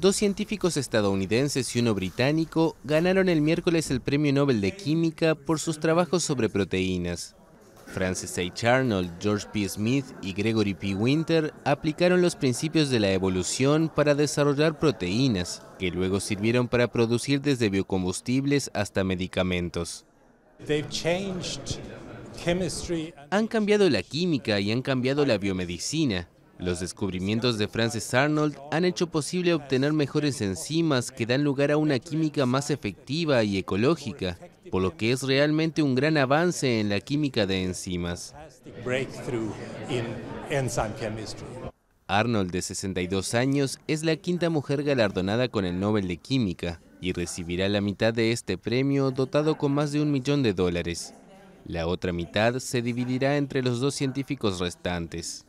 Dos científicos estadounidenses y uno británico ganaron el miércoles el Premio Nobel de Química por sus trabajos sobre proteínas. Francis H. Arnold, George P. Smith y Gregory P. Winter aplicaron los principios de la evolución para desarrollar proteínas, que luego sirvieron para producir desde biocombustibles hasta medicamentos. Han cambiado la química y han cambiado la biomedicina, los descubrimientos de Frances Arnold han hecho posible obtener mejores enzimas que dan lugar a una química más efectiva y ecológica, por lo que es realmente un gran avance en la química de enzimas. Arnold, de 62 años, es la quinta mujer galardonada con el Nobel de Química y recibirá la mitad de este premio dotado con más de un millón de dólares. La otra mitad se dividirá entre los dos científicos restantes.